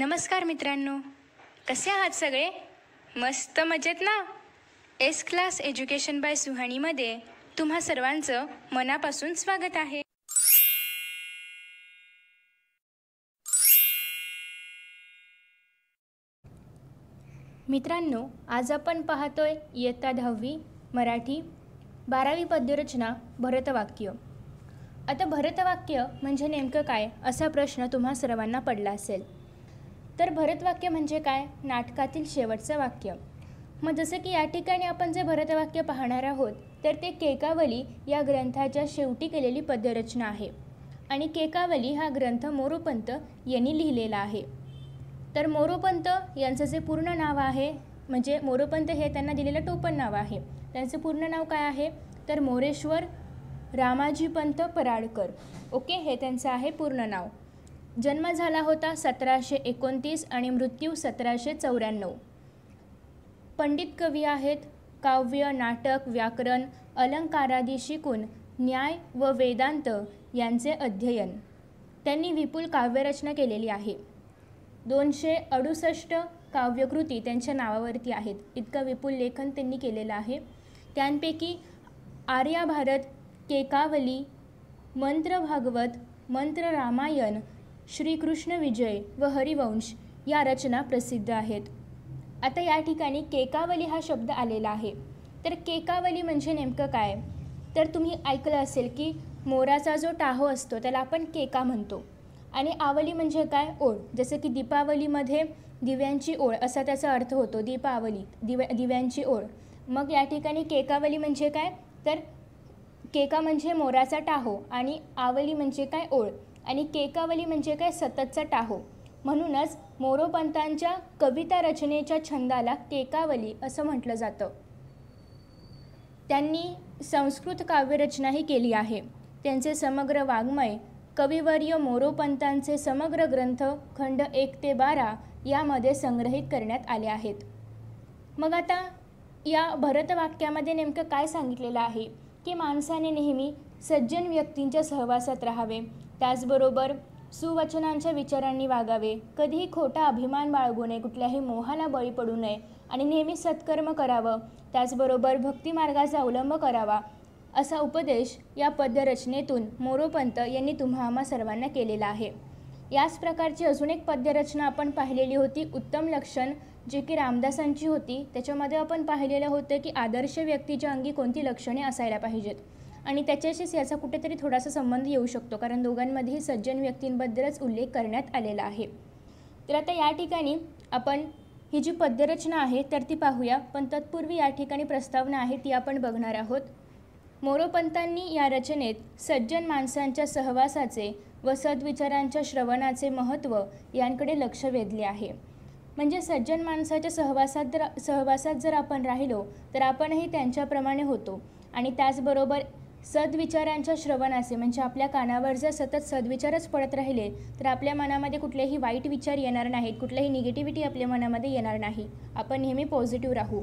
नमस्कार मित्रांनो कसे आहात सगळे मस्त मजेत ना एस क्लास एज्युकेशन बाय सुहाणीमध्ये तुम्हा सर्वांचं मनापासून स्वागत आहे मित्रांनो आज आपण पाहतोय इयत्ता दहावी मराठी बारावी पद्यरचना भरतवाक्य आता भरतवाक्य म्हणजे नेमकं काय असा प्रश्न तुम्हा सर्वांना पडला असेल तर भरतवाक्य म्हणजे काय नाटकातील शेवटचं वाक्य मग जसं की या ठिकाणी आपण जे भरतवाक्य पाहणार आहोत तर ते केकावली या ग्रंथाच्या शेवटी केलेली पद्यरचना आहे आणि केकावली हा ग्रंथ मोरोपंत यांनी लिहिलेला आहे तर मोरोपंत यांचं जे पूर्ण नाव आहे म्हणजे मोरोपंत हे त्यांना दिलेलं टोपण नाव आहे त्यांचं पूर्ण नाव काय आहे तर मोरेश्वर रामाजीपंत पराडकर ओके हे त्यांचं आहे पूर्ण नाव जन्म झाला होता सतराशे एकोणतीस आणि मृत्यू सतराशे चौऱ्याण्णव पंडित कवी आहेत काव्य नाटक व्याकरण अलंकारादी शिकून न्याय व वेदांत यांचे अध्ययन त्यांनी विपुल काव्यरचना केलेली आहे दोनशे अडुसष्ट काव्यकृती त्यांच्या नावावरती आहेत इतकं विपुल लेखन त्यांनी केलेलं आहे त्यांपैकी आर्याभारत केकावली मंत्र भागवत मंत्र रामायण श्रीकृष्ण विजय व हरिवंश या रचना प्रसिद्ध आहेत आता या ठिकाणी केकावली हा शब्द आलेला आहे तर केकावली म्हणजे नेमकं काय तर तुम्ही ऐकलं असेल की मोराचा जो टाहो असतो त्याला आपण केका म्हणतो आणि आवली म्हणजे काय ओळ जसं की दीपावलीमध्ये दिव्यांची ओळ असा त्याचा अर्थ होतो दीपावली दिव्या दिव्यांची ओळ मग या ठिकाणी केकावली म्हणजे काय तर केका म्हणजे मोराचा टाहो आणि आवली म्हणजे काय ओळ आणि केकावली म्हणजे काय सततचा टाहो म्हणूनच मोरोपंतांच्या कविता रचनेच्या छंदाला केकावली असं म्हटलं जातं त्यांनी संस्कृत काव्यरचनाही केली आहे त्यांचे समग्र वाङ्मय कविवर्य मोरोपंतांचे समग्र ग्रंथ खंड एक ते बारा यामध्ये संग्रहित करण्यात आले आहेत मग आता या भरतवाक्यामध्ये नेमकं काय सांगितलेलं आहे की माणसाने नेहमी सज्जन व्यक्तींच्या सहवासात राहावे त्याचबरोबर सुवचनांच्या विचारांनी वागावे कधीही खोटा अभिमान बाळगू नये कुठल्याही मोहाला बळी पडू नये आणि नेहमी सत्कर्म करावं त्याचबरोबर भक्तिमार्गाचा अवलंब करावा असा उपदेश या पद्यरचनेतून मोरोपंत यांनी तुम्हा आम्हा सर्वांना केलेला आहे याच प्रकारची अजून एक पद्यरचना आपण पाहिलेली होती उत्तम लक्षण जे की रामदासांची होती त्याच्यामध्ये आपण पाहिलेलं होतं की आदर्श व्यक्तीच्या अंगी कोणती लक्षणे असायला पाहिजेत आणि त्याच्याशीच याचा कुठेतरी थोडासा संबंध येऊ शकतो कारण दोघांमध्येही सज्जन व्यक्तींबद्दलच उल्लेख करण्यात आलेला आहे तर आता या ठिकाणी आपण ही जी पद्यरचना आहे तर ती पाहूया पण तत्पूर्वी या ठिकाणी प्रस्तावना आहे ती आपण बघणार आहोत मोरोपंतांनी या रचनेत सज्जन माणसांच्या सहवासाचे व सद्विचारांच्या श्रवणाचे महत्त्व यांकडे लक्ष वेधले आहे म्हणजे सज्जन माणसाच्या सहवासात जर सहवासात जर आपण राहिलो तर आपणही त्यांच्याप्रमाणे होतो आणि त्याचबरोबर सद्विचारांच्या श्रवणाचे म्हणजे आपल्या कानावर जर सतत सद्विचारच पडत राहिले तर आपल्या मनामध्ये कुठलेही वाईट विचार येणार नाहीत कुठल्याही निगेटिव्हिटी आपल्या मनामध्ये येणार नाही आपण नेहमी पॉझिटिव्ह राहू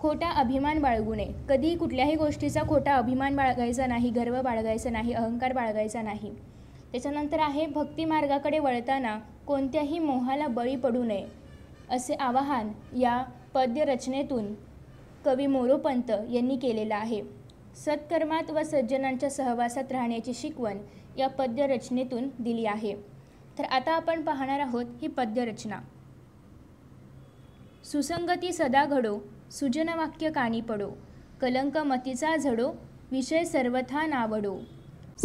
खोटा अभिमान बाळगू नये कधीही कुठल्याही गोष्टीचा खोटा अभिमान बाळगायचा नाही गर्व बाळगायचा नाही अहंकार बाळगायचा नाही त्याच्यानंतर आहे भक्तिमार्गाकडे वळताना कोणत्याही मोहाला बळी पडू नये असे आवाहन या पद्यरचनेतून कवी मोरोपंत यांनी केलेलं आहे सत्कर्मात व सज्जनांच्या सहवासात राहण्याची शिकवण या पद्यरचनेतून दिली आहे तर आता आपण पाहणार आहोत ही पद्यरचना सुसंगती सदा घडो सुजनवाक्य कानी पडो कलंक मतीचा झडो विषय सर्वथा नावडो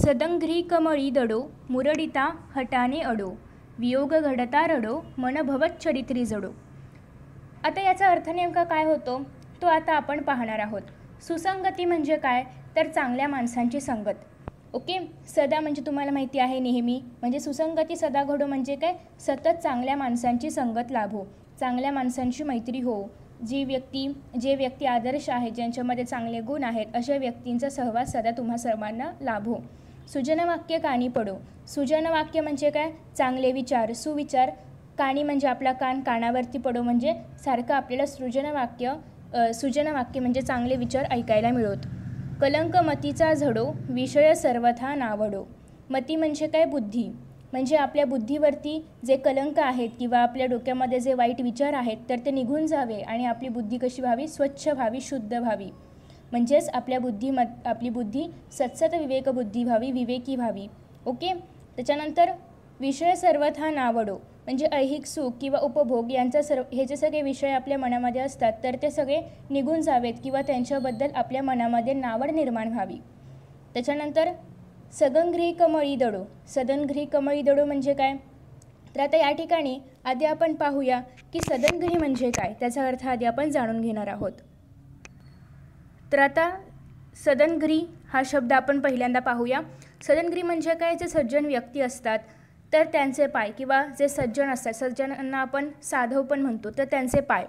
सदंघ्री कमळी दडो मुरडिता हटाने अडो वियोग घडता रडो मनभवत चरित्री जडो आता याचा अर्थ नेमका काय होतो तो आता आपण पाहणार आहोत सुसंगती म्हणजे काय तर चांगल्या माणसांची संगत ओके सदा म्हणजे तुम्हाला माहिती आहे नेहमी म्हणजे सुसंगती सदा घडो म्हणजे काय सतत चांगल्या माणसांची संगत लाभो चांगल्या माणसांची मैत्री हो जी व्यक्ती जे व्यक्ती आदर्श आहेत ज्यांच्यामध्ये चांगले गुण आहेत अशा व्यक्तींचा सहवास सदा तुम्हा सर्वांना लाभो सुजनवाक्य कानी पडो सुजनवाक्य म्हणजे काय चांगले विचार सुविचार काणी म्हणजे आपला कान कानावरती पडो म्हणजे सारखं आपल्याला सृजनवाक्य सुजनवाक्य म्हणजे चांगले विचार ऐकायला मिळत कलंक मतीचा झडो विषय सर्वथा नावडो मती म्हणजे काय बुद्धी म्हणजे आपल्या बुद्धीवरती जे कलंक आहेत किंवा आपल्या डोक्यामध्ये जे वाईट विचार आहेत तर ते निघून जावे आणि आपली बुद्धी कशी व्हावी स्वच्छ व्हावी शुद्ध व्हावी म्हणजेच आपल्या बुद्धी आपली बुद्धी सत्सत विवेकबुद्धी व्हावी विवेकी व्हावी ओके त्याच्यानंतर विषय सर्वथा नावडो म्हणजे ऐहिक सुख किंवा उपभोग यांचा सर्व हे जे सगळे विषय आपल्या मनामध्ये असतात तर ते सगळे निघून जावेत किंवा त्यांच्याबद्दल आपल्या मनामध्ये नावड निर्माण व्हावी त्याच्यानंतर सगनगृही कमळी दडो सदनगृही कमळी दडो म्हणजे काय तर आता या ठिकाणी आधी आपण पाहूया की सदनगृही म्हणजे काय त्याचा अर्थ आधी आपण जाणून घेणार आहोत तर आता सदनगृही हा शब्द आपण पहिल्यांदा पाहूया सदनगृही म्हणजे काय जे सज्जन व्यक्ती असतात तर त्यांचे पाय किंवा जे सज्जन असतात सज्जनांना आपण साधव पण म्हणतो तर त्यांचे पाय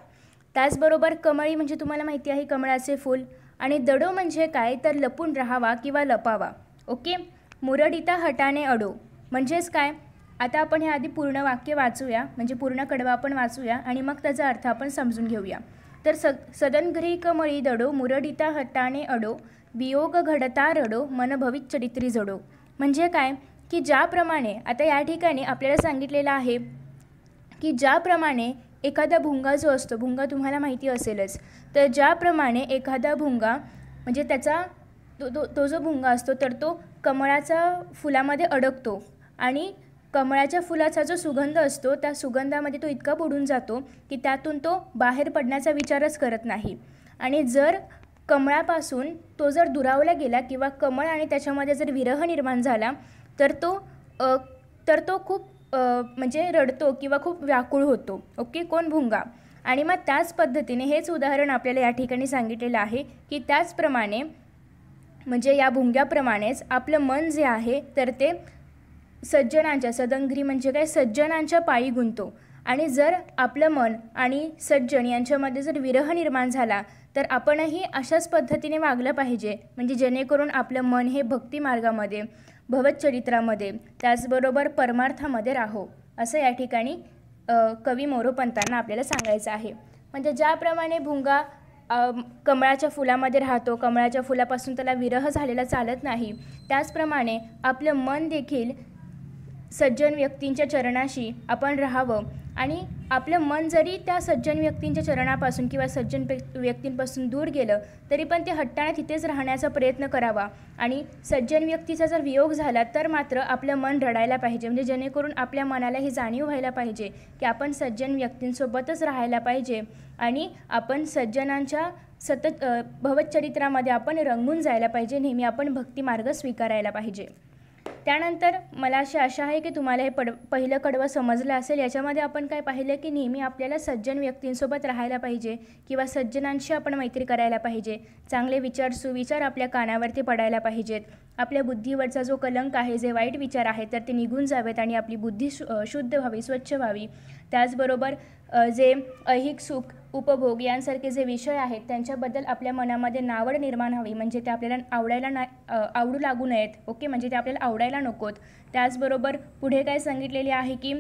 त्याचबरोबर कमळी म्हणजे तुम्हाला माहिती आहे कमळाचे फूल आणि दडो म्हणजे काय तर लपून राहावा किंवा लपावा ओके मुरडिता हटाने अडो म्हणजेच काय आता आपण हे आधी पूर्ण वाक्य वाचूया म्हणजे पूर्ण कडवा आपण वाचूया आणि मग त्याचा अर्थ आपण समजून घेऊया तर स सदनघ्री कमळी दडो मुरडिता हटाने अडो वियोग घडता रडो मनभवित चरित्री जडो म्हणजे काय की ज्याप्रमाणे आता या ठिकाणी आपल्याला सांगितलेलं आहे की ज्याप्रमाणे एखादा भुंगा जो असतो भुंगा तुम्हाला माहिती असेलच तर ज्याप्रमाणे एखादा भुंगा म्हणजे त्याचा तो तो तो जो भुंगा असतो तर तो कमळाचा फुलामध्ये अडकतो आणि कमळाच्या फुलाचा जो सुगंध असतो त्या सुगंधामध्ये तो इतका बुडून जातो की त्यातून तो बाहेर पडण्याचा विचारच करत नाही आणि जर कमळापासून तो जर दुरावला गेला किंवा कमळ आणि त्याच्यामध्ये जर विरह निर्माण झाला तर तो तर तो खूप म्हणजे रडतो किंवा खूप व्याकुळ होतो ओके कोण भुंगा आणि मग त्याच पद्धतीने हेच उदाहरण आपल्याला या ठिकाणी सांगितलेलं आहे की त्याचप्रमाणे म्हणजे या भुंग्याप्रमाणेच आपलं मन जे आहे तर ते सज्जनांच्या सदंगरी म्हणजे काय सज्जनांच्या पायी गुंतो आणि जर आपलं मन आणि सज्जन यांच्यामध्ये जर विरह निर्माण झाला तर आपणही अशाच पद्धतीने वागलं पाहिजे म्हणजे जेणेकरून आपलं मन हे भक्ती मार्गामध्ये भवतचरित्रामध्ये त्याचबरोबर परमार्थामध्ये राहो असं या ठिकाणी कवी मोरोपंतांना आपल्याला सांगायचं आहे म्हणजे ज्याप्रमाणे भुंगा कमळाच्या फुलामध्ये राहतो कमळाच्या फुलापासून त्याला विरह झालेला चालत नाही त्याचप्रमाणे आपलं मन देखील सज्जन व्यक्तींच्या चरणाशी आपण राहावं आणि आपलं मन जरी त्या सज्जन व्यक्तींच्या चरणापासून किंवा सज्जन व्यक्तींपासून दूर गेलं तरी पण ते हट्टाने तिथेच राहण्याचा प्रयत्न करावा आणि सज्जन व्यक्तीचा जर वियोग झाला तर मात्र आपलं मन रडायला पाहिजे म्हणजे जेणेकरून आपल्या मनाला ही जाणीव व्हायला पाहिजे की आपण सज्जन व्यक्तींसोबतच राहायला पाहिजे आणि आपण सज्जनांच्या सतत भवचरित्रामध्ये आपण रंगून जायला पाहिजे नेहमी आपण भक्तिमार्ग स्वीकारायला पाहिजे त्यानंतर मला अशी आशा आहे की तुम्हाला हे पड पहिलं कडवं समजलं असेल याच्यामध्ये आपण काय पाहिलं की नेहमी आपल्याला सज्जन व्यक्तींसोबत राहायला पाहिजे किंवा सज्जनांशी आपण मैत्री करायला पाहिजे चांगले विचार सुविचार आपल्या कानावरती पडायला पाहिजेत आपल्या बुद्धीवरचा जो कलंक आहे जे वाईट विचार आहेत तर ते निघून जावेत आणि आपली बुद्धी शु शुद्ध व्हावी स्वच्छ व्हावी त्याचबरोबर जे ऐहिक सुख उपभोग यांसारखे जे विषय आहेत त्यांच्याबद्दल आपल्या मनामध्ये नावड निर्माण हवी म्हणजे ते आपल्याला आवडायला ना आवडू लागू नयेत ओके म्हणजे ते आपल्याला आवडायला नकोत त्याचबरोबर पुढे काय सांगितलेले आहे की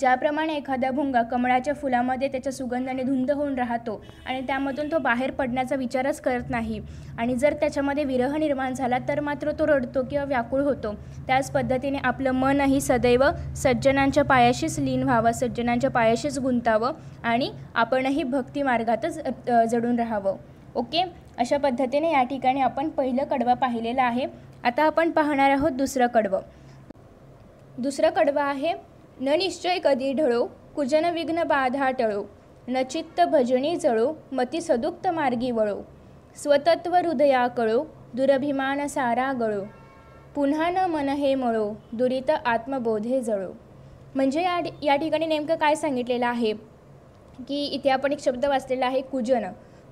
ज्याप्रमाणे एखादा भुंगा कमळाच्या फुलामध्ये त्याच्या सुगंधाने धुंद होऊन राहतो आणि त्यामधून तो बाहेर पडण्याचा विचारच करत नाही आणि जर त्याच्यामध्ये विरह निर्माण झाला तर मात्र तो रडतो किंवा व्याकुळ होतो त्याच पद्धतीने आपलं मनही सदैव सज्जनांच्या पायाशीच लीन व्हावं सज्जनांच्या पायाशीच गुंतावं आणि आपणही भक्ती मार्गातच जडून राहावं ओके अशा पद्धतीने या ठिकाणी आपण पहिलं कडवं पाहिलेलं आहे आता आपण पाहणार आहोत दुसरं कडवं दुसरं कडवं आहे न निश्चय कधी ढळो कुजन विघ्न बाधा टळो नचित्त भजनी जळो मती सदुक्त मार्गी वळो स्वतत्व हृदया कळो दुरभिमान सारा गळो पुन्हा न मन हे मळो दुरित आत्मबोधे जळो म्हणजे या या ठिकाणी नेमकं काय सांगितलेलं आहे की इथे आपण एक शब्द वाचलेला आहे कुजन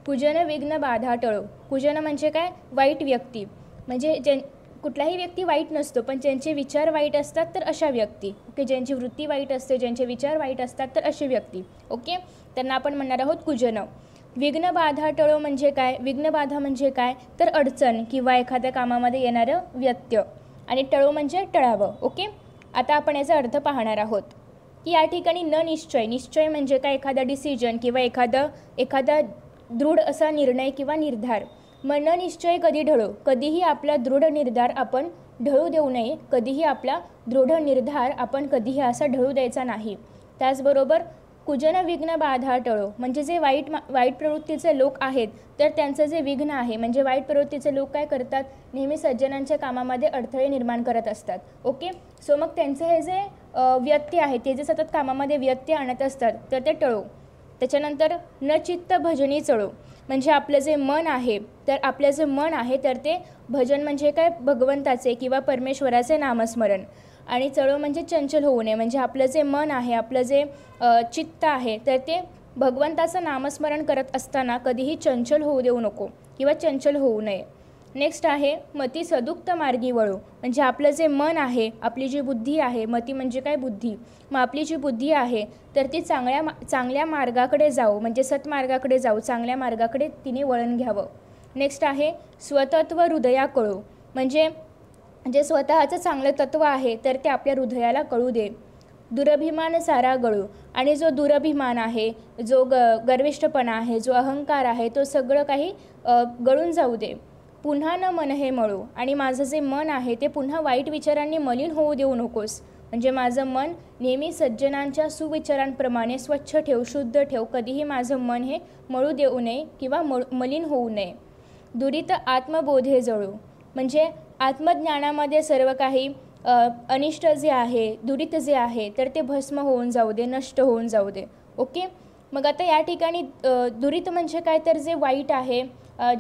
कुजन विघ्न बाधा टळो कुजन म्हणजे काय वाईट व्यक्ती म्हणजे जे कुठलाही व्यक्ती वाईट नसतो पण ज्यांचे विचार वाईट असतात तर अशा व्यक्ती ओके ज्यांची वृत्ती वाईट असते ज्यांचे विचार वाईट असतात तर अशी व्यक्ती ओके त्यांना आपण म्हणणार आहोत विघ्न बाधा टळो म्हणजे काय विघ्न बाधा म्हणजे काय तर अडचण किंवा एखाद्या कामामध्ये येणारं व्यत्यय आणि टळो म्हणजे टळावं ओके आता आपण याचा अर्थ पाहणार आहोत की या ठिकाणी न निश्चय निश्चय म्हणजे काय एखादा डिसिजन किंवा एखादं एखादा दृढ असा निर्णय किंवा निर्धार मननिश्चय कधी ढळो कधीही आपला दृढ निर्धार आपण ढळू देऊ नये कधीही आपला दृढ निर्धार आपण कधीही असा ढळू द्यायचा नाही त्याचबरोबर कुजन विघ्न बाधा टळो म्हणजे जे वाईट वाईट प्रवृत्तीचे लोक आहेत तर त्यांचं जे विघ्न आहे म्हणजे वाईट प्रवृत्तीचे लोक काय करतात नेहमी सज्जनांच्या कामामध्ये अडथळे निर्माण करत असतात ओके सो मग त्यांचं हे जे व्यत्यय आहे ते जे सतत कामामध्ये व्यत्यय आणत असतात तर ते टळो त्याच्यानंतर न चित्त भजनी चळो म्हणजे आपलं जे मन आहे तर आपलं जे मन आहे तर ते भजन म्हणजे काय भगवंताचे किंवा परमेश्वराचे नामस्मरण आणि चळवळ म्हणजे चंचल होऊ नये म्हणजे आपलं जे मन आहे आपलं जे चित्त आहे तर ते भगवंताचं नामस्मरण करत असताना कधीही चंचल होऊ देऊ नको किंवा चंचल होऊ नये नेक्स्ट आहे मती सदुक्त मार्गी वळो म्हणजे आपलं जे मन आहे आपली जी बुद्धी आहे मती म्हणजे काय बुद्धी मग आपली जी बुद्धी आहे तर ती चांगल्या चांगल्या मार्गाकडे जाऊ म्हणजे सतमार्गाकडे जाऊ चांगल्या मार्गाकडे तिने वळण घ्यावं नेक्स्ट आहे स्वतत्व हृदया कळो म्हणजे जे स्वतःचं चांगलं तत्त्व आहे तर ते आपल्या हृदयाला कळू दे दुरभिमान सारा गळू आणि जो दुरभिमान आहे जो ग गर्विष्ठपणा आहे जो अहंकार आहे तो सगळं काही गळून जाऊ दे पुन्हा न मन हे मळू आणि माझं जे मन आहे ते पुन्हा वाईट विचारांनी मलिन होऊ देऊ नकोस म्हणजे माझं मन नेहमी सज्जनांच्या सुविचारांप्रमाणे स्वच्छ ठेव शुद्ध ठेव कधीही माझं मन हे मळू देऊ नये किंवा मळ मलिन होऊ नये आत्मबोध आत्मबोधे जळू म्हणजे आत्मज्ञानामध्ये सर्व काही अनिष्ट जे आहे दुरित जे आहे तर ते भस्म होऊन जाऊ दे नष्ट होऊन जाऊ दे ओके मग आता या ठिकाणी दुरित म्हणजे काय तर जे वाईट आहे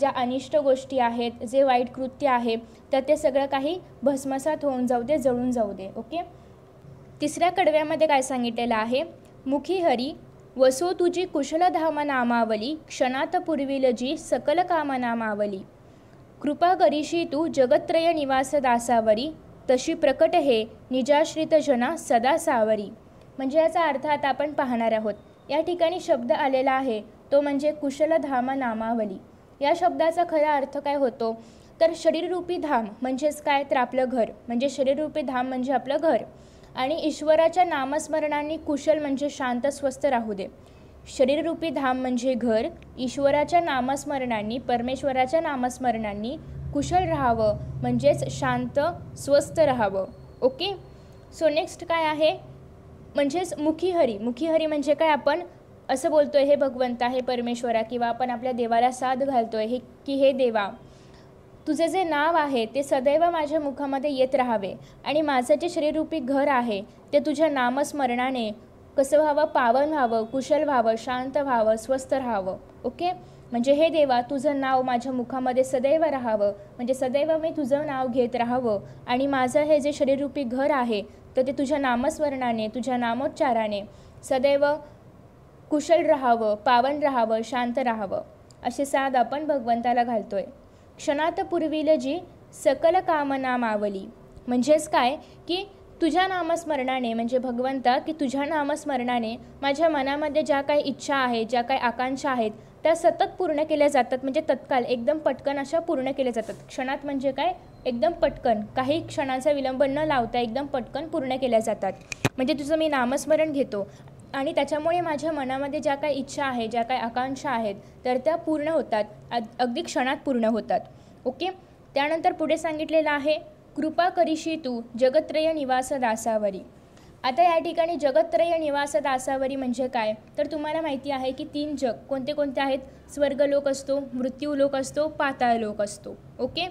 ज्या अनिष्ट गोष्टी आहेत जे वाईट कृत्य आहे तर ते सगळं काही भस्मसात होऊन जाऊ दे जळून जाऊ दे ओके तिसऱ्या कडव्यामध्ये काय सांगितलेलं आहे मुखी हरी वसो तुझी धाम नामावली क्षणात जी सकल कामनामावली कृपा करीशी तू जगत्रय निवास दासावरी तशी प्रकट हे निजाश्रित जना सदा सावरी म्हणजे याचा अर्थ आता आपण पाहणार आहोत या ठिकाणी शब्द आलेला आहे तो म्हणजे कुशलधाम नामावली या शब्दाचा खरा अर्थ काय होतो तर शरीररूपी धाम म्हणजेच काय तर आपलं घर म्हणजे शरीररूपी धाम म्हणजे आपलं घर आणि ईश्वराच्या नामस्मरणाने कुशल म्हणजे शांत स्वस्थ राहू दे शरीररूपी धाम म्हणजे घर ईश्वराच्या नामस्मरणांनी परमेश्वराच्या नामस्मरणांनी कुशल राहावं म्हणजेच शांत स्वस्थ राहावं ओके सो नेक्स्ट काय आहे म्हणजेच मुखीहरी मुखीहरी म्हणजे काय आपण असं बोलतोय हे भगवंता हे परमेश्वरा किंवा आपण आपल्या देवाला साथ घालतोय हे की हे देवा तुझे जे नाव आहे ते सदैव माझ्या मुखामध्ये येत राहावे आणि माझं जे शरीरूपी घर आहे ते तुझ्या नामस्मरणाने कसं व्हावं पावन व्हावं कुशल व्हावं शांत व्हावं स्वस्थ राहावं ओके म्हणजे हे देवा तुझं नाव माझ्या मुखामध्ये सदैव राहावं म्हणजे सदैव मी तुझं नाव घेत राहावं आणि माझं हे जे शरीररूपी घर आहे तर ते तुझ्या नामस्मरणाने तुझ्या नामोच्चाराने सदैव कुशल राहावं पावन राहावं शांत राहावं असे साध आपण भगवंताला घालतोय क्षणात पुरविल जी सकल कामना मावली म्हणजेच काय की तुझ्या नामस्मरणाने म्हणजे भगवंता की तुझ्या नामस्मरणाने माझ्या मनामध्ये ज्या काही इच्छा आहेत ज्या काही आकांक्षा आहेत त्या सतत पूर्ण केल्या जातात म्हणजे तत्काल एकदम पटकन अशा पूर्ण केल्या जातात क्षणात म्हणजे काय एकदम पटकन काही क्षणाचा विलंब न लावता एकदम पटकन पूर्ण केल्या जातात म्हणजे तुझं मी नामस्मरण घेतो आणि त्याच्यामुळे माझ्या मनामध्ये ज्या काही इच्छा आहे ज्या काही आकांक्षा आहेत तर त्या पूर्ण होतात अगदी क्षणात पूर्ण होतात ओके त्यानंतर पुढे सांगितलेलं आहे कृपा करीशी तू जगत्रय निवास दासावरी आता या ठिकाणी जगत्रय निवास दासावरी म्हणजे काय तर तुम्हाला माहिती आहे की तीन जग कोणते कोणते आहेत स्वर्ग लोक असतो मृत्यू लोक असतो पाताळ लोक असतो ओके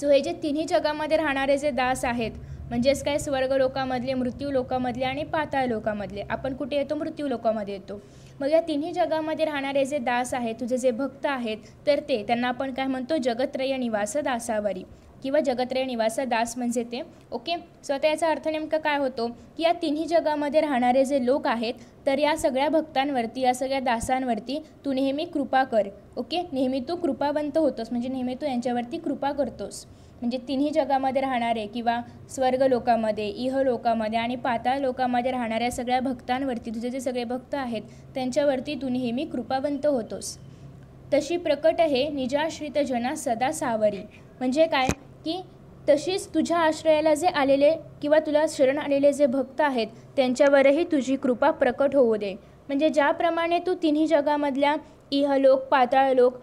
सो हे जे तिन्ही जगामध्ये राहणारे जे दास आहेत म्हणजेच काय स्वर्ग लोकामधले मृत्यू लोकामधले आणि पाताळ लोकामधले आपण कुठे येतो मृत्यू लोकामध्ये येतो मग या तिन्ही जगामध्ये राहणारे जे दास आहेत तुझे जे भक्त आहेत तर ते त्यांना आपण काय म्हणतो जगत्रय निवास दासावरी किंवा जगत्रय निवास दास म्हणजे ते ओके सो आता याचा अर्थ नेमका काय होतो की या तिन्ही जगामध्ये राहणारे जे लोक आहेत तर या सगळ्या भक्तांवरती या सगळ्या दासांवरती तू नेहमी कृपा कर ओके नेहमी तू कृपावंत होतोस म्हणजे नेहमी तू यांच्यावरती कृपा करतोस म्हणजे तिन्ही जगामध्ये राहणारे किंवा स्वर्ग लोकामध्ये इह लोकामध्ये आणि पाताळ लोकामध्ये राहणाऱ्या सगळ्या भक्तांवरती तुझे जे सगळे भक्त आहेत त्यांच्यावरती तू नेहमी कृपावंत होतोस तशी प्रकट आहे निजाश्रित जना सदा सावरी म्हणजे काय की तशीच तुझ्या आश्रयाला जे आलेले किंवा तुला शरण आलेले जे भक्त आहेत त्यांच्यावरही तुझी कृपा प्रकट होऊ दे म्हणजे ज्याप्रमाणे तू तिन्ही जगामधल्या इहलोक पाताळ लोक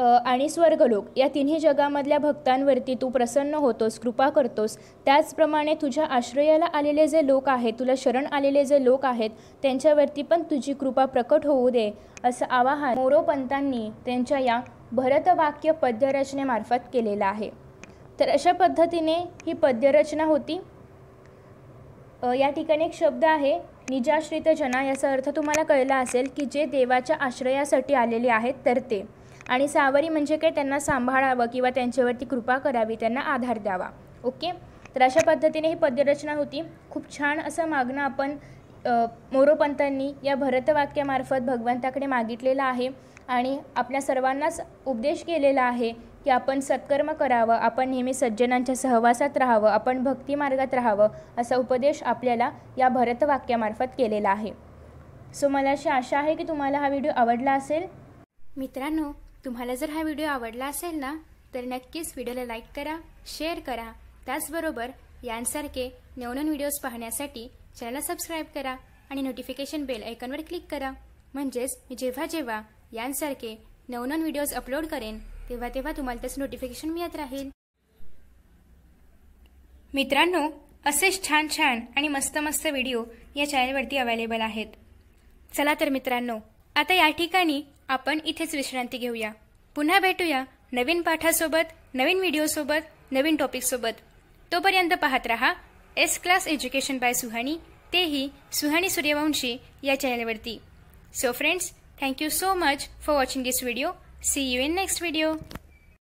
आणि स्वर्गलोक या तिन्ही जगामधल्या भक्तांवरती तू प्रसन्न होतोस कृपा करतोस त्याचप्रमाणे तुझ्या आश्रयाला आलेले जे लोक आहेत तुला शरण आलेले जे लोक आहेत त्यांच्यावरती पण तुझी कृपा प्रकट होऊ दे असं आवाहन मोरोपंतांनी त्यांच्या या भरतवाक्य पद्यरचनेमार्फत केलेलं आहे तर अशा पद्धतीने ही पद्यरचना होती या ठिकाणी एक शब्द आहे निजाश्रित जना याचा अर्थ तुम्हाला कळला असेल की जे देवाच्या आश्रयासाठी आलेले आहेत तर ते आणि सावरी म्हणजे काय त्यांना सांभाळावं किंवा त्यांच्यावरती कृपा करावी त्यांना आधार द्यावा ओके तर अशा पद्धतीने ही पद्यरचना होती खूप छान असं मागणं आपण मोरोपंतांनी या भरतवाक्यामार्फत भगवंताकडे मागितलेलं आहे आणि आपल्या सर्वांनाच उपदेश केलेला आहे की आपण सत्कर्म करावं आपण नेहमी सज्जनांच्या सहवासात राहावं आपण भक्तिमार्गात राहावं असा उपदेश आपल्याला या भरतवाक्यामार्फत केलेला आहे सो मला अशी आशा आहे की तुम्हाला हा व्हिडिओ आवडला असेल मित्रांनो तुम्हाला जर हा व्हिडिओ आवडला असेल ना तर नक्कीच व्हिडिओला लाईक करा शेअर करा त्याचबरोबर यांसारखे नवनवीन व्हिडिओज पाहण्यासाठी चॅनलला सबस्क्राईब करा आणि नोटिफिकेशन बेल ऐकनवर क्लिक करा म्हणजेच मी जेव्हा जेव्हा यांसारखे नवनवीन व्हिडिओज अपलोड करेन तेव्हा तेव्हा तुम्हाला त्याचं नोटिफिकेशन मिळत राहील मित्रांनो असेच छान छान आणि मस्त मस्त व्हिडिओ या चॅनलवरती अवेलेबल आहेत चला तर मित्रांनो आता या ठिकाणी आपण इथेच विश्रांती घेऊया पुन्हा भेटूया नवीन पाठासोबत नवीन व्हिडिओसोबत नवीन टॉपिकसोबत तोपर्यंत पाहत रहा S class education by Suhani तेही सुहानी सूर्यवंशी या चॅनलवरती so friends thank you so much for watching this video see you in next video